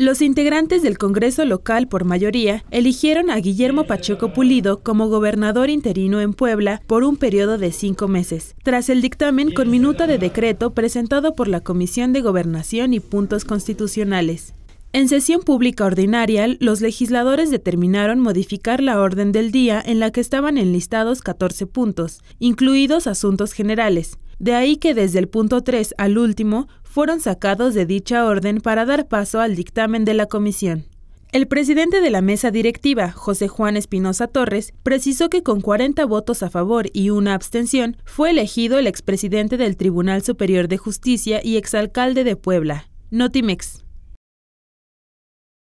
Los integrantes del Congreso local por mayoría eligieron a Guillermo Pacheco Pulido como gobernador interino en Puebla por un periodo de cinco meses, tras el dictamen con minuta de decreto presentado por la Comisión de Gobernación y Puntos Constitucionales. En sesión pública ordinaria, los legisladores determinaron modificar la orden del día en la que estaban enlistados 14 puntos, incluidos asuntos generales, de ahí que desde el punto 3 al último fueron sacados de dicha orden para dar paso al dictamen de la comisión. El presidente de la mesa directiva, José Juan Espinosa Torres, precisó que con 40 votos a favor y una abstención, fue elegido el expresidente del Tribunal Superior de Justicia y exalcalde de Puebla, Notimex.